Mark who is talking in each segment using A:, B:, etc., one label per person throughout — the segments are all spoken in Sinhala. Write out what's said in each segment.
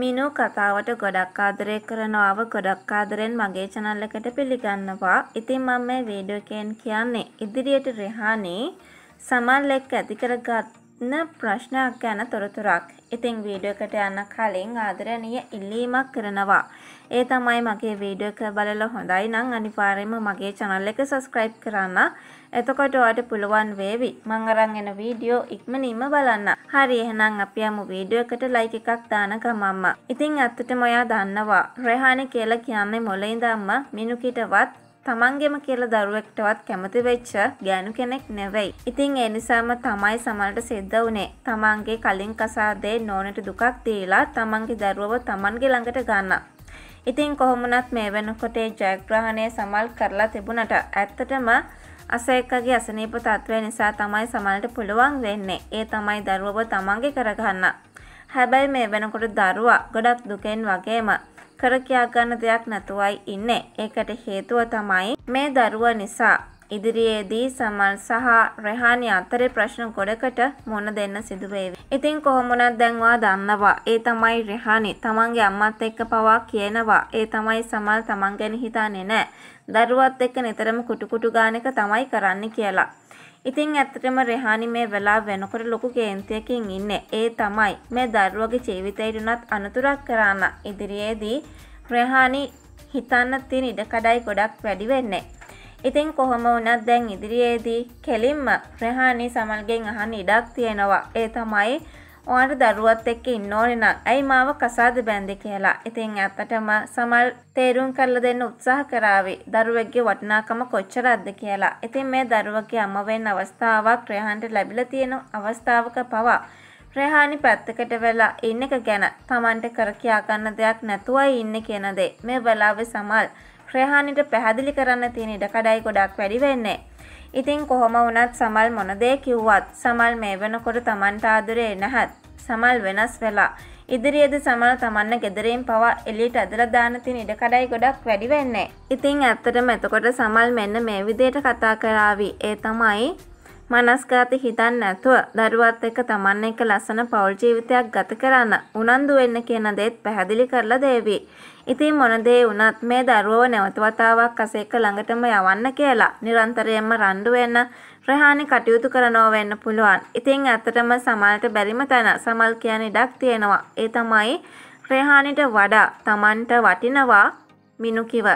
A: මිනු කතාවට ගොඩක් ආදරය කරනවාව ගොඩක් ආදරෙන් මගේ channel එකට පිළිගන්නවා. ඉතින් මම මේ වීඩියෝ එකෙන් කියන්නේ ඉදිරියට රිහානි සමල් එක්ක ඇති කරගත් න ප්‍රශ්නයක් ගැන තොරතුරක්. ඉතින් වීඩියෝ එකට යන්න කලින් ආදරණීය ඉල්ලීමක් කරනවා. ඒ තමයි මගේ වීඩියෝ එක බලලා හොඳයි නම් අනිවාර්යයෙන්ම මගේ channel එක subscribe කරන්න. එතකොට ඔයාට පුළුවන් වේවි මම අරන් එන වීඩියෝ ඉක්මනින්ම බලන්න. හරි එහෙනම් අපි යමු වීඩියෝ එකට like එකක් දාන ගමම්ම. ඉතින් ඇත්තටම ඔයා දන්නවා රෙහානි කියලා කියන්නේ මොළේ ඉඳන්ම මිනුකිටවත් තමන්ගෙම කියල දරුවෙක්ටවත් කැමති වෙච්ච ගෑනු කෙනෙක් නෙවෙයි. ඉතින් එනිසාම තමයි සමට සිද්ධ වනේ තමන්ගේ කලින් කසාදේ නෝනට දුකක් දීලා තමන්ගේ දරුවව තමන්ගේ ළඟට ගන්න. ඉතින් කොහොමනත් මේ වෙනකොටේ ජයග්‍රහණය සමල් කරලා තිබුණට ඇත්තටම අසයකගේ අසනීප තත්ත්වය නිසා තමයි සමලට පුළුවන් වෙන්නේ ඒ තමයි දරුවව තමන්ගේ කරගන්න. හැබැයි මේ වෙනකොට දරුවා ගොඩක් දුකෙන් වගේම කර කියා ගන්න දෙයක් නැතුවයි ඉන්නේ. ඒකට හේතුව තමයි මේ දරුවා නිසා ඉදිරියේදී සමල් සහ රෙහානි අතරේ ප්‍රශ්න ගොඩකට මුණ දෙන්න සිදු වේවි. ඉතින් කොහොමුණත් දැන්වා දන්නවා. ඒ තමයි රෙහානි තමන්ගේ අම්මත් එක්ක පවා කියනවා. ඒ තමයි සමල් තමන් ගැන හිතන්නේ නැහැ. දරුවත් එක්ක නිතරම කුටු කුටු ගාන එක තමයි කරන්නේ කියලා. ඉතින් ඇත්තටම රෙහානි මේ වෙලා වෙනකොට ලොකු කේන්තියකින් ඉන්නේ. ඒ තමයි මේ දරුවගේ ජීවිතයට උනත් අනතුරක් කරන්න ඉදිරියේදී රෙහානි හිතන්න තියෙන ඉඩකඩයි ගොඩක් වැඩි වෙන්නේ. ඉතින් කොහොම වුණත් දැන් ඉදිරියේදී කෙලින්ම රෙහානි සමල්ගෙන් අහන්න ඉඩක් තියෙනවා. ඒ තමයි ඕනට දරුවත් එක්ක ඉන්න ඕනේ නම් ඇයි මාව කසාද බැන්දේ කියලා. ඉතින් ඇත්තටම සමල් තේරුම් කරලා දෙන්න උත්සාහ කරාවේ දරුවෙක්ගේ වටිනාකම කොච්චරක්ද කියලා. ඉතින් මේ දරුවගේ අම්ම වෙන්න අවස්ථාවක් රේහන්ට ලැබිලා තියෙන අවස්ථාවක පවා රේහානි පැත්තකට වෙලා ඉන්න එක ගැන Tamanට කර කියා ගන්න දෙයක් නැතුවයි ඉන්නේ කියන දේ මේ වෙලාවේ සමල් රේහානිට පැහැදිලි කරන්න තියෙන ඉඩ කඩයි ගොඩක් වැඩි වෙන්නේ. ඉතින් කොහොම වුණත් සමල් මොනදේ කිව්වත් සමල් මේ වෙනකොට Tamanට ආදරේ නැහත් සමල් වෙනස් වෙලා ඉදිරියේදී සමල් Tamanන gederin පවා එළියට ඇදලා දාන තින ඉඩකඩයි ගොඩක් වැඩි වෙන්නේ. ඉතින් ඇත්තටම එතකොට සමල් මෙන්න මේ විදිහට කතා කරાવી. ඒ තමයි මනස්ගත හිතන්න නැතුව දරුවත් එක්ක තමන් එක්ක ලස්සන පෞල් ජීවිතයක් ගත කරන්න උනන්දු වෙන්න කියන දේත් පැහැදිලි කරලා දේවි. ඉතින් මොන දේ වුණත් මේ දරුවව නැවත වතාවක් අසේක ළඟටම යවන්න කියලා නිරන්තරයෙන්ම රණ්ඩු වෙන්න රහානි කටයුතු කරනව වෙන්න පුළුවන්. ඉතින් ඇත්තටම සමාලට බැරිම තැන සමල් කියන ඉඩක් තියෙනවා. ඒ තමයි රහානිට වඩා තමන්ට වටිනවා මිනුකිව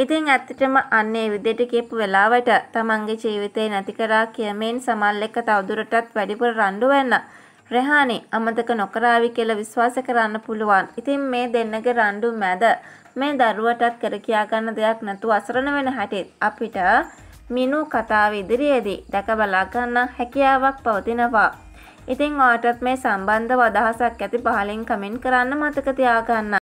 A: ඉතින් ඇත්තටම අන්න ඒ විදිහට කියපු වෙලාවට තමන්ගේ ජීවිතේ නැති කරා කියමෙන් සමල් එක තවදුරටත් වැඩිපුර රණ්ඩු වෙන්න. රෙහානි අමතක නොකරාවි කියලා විශ්වාස කරන්න පුළුවන්. ඉතින් මේ දෙන්නගේ රණ්ඩු මැද මේ දරුවටත් කර කියා ගන්න දෙයක් නැතුව අසරණ වෙන හැටිත් අපිට මිනු කතාව ඉදිරියේදී දැක බලා ගන්න හැකියාවක් පවතිනවා. ඉතින් ඔයාටත් මේ සම්බන්ධව අදහසක් ඇති පහලින් කමෙන්ට් කරන්න මතක තියාගන්න.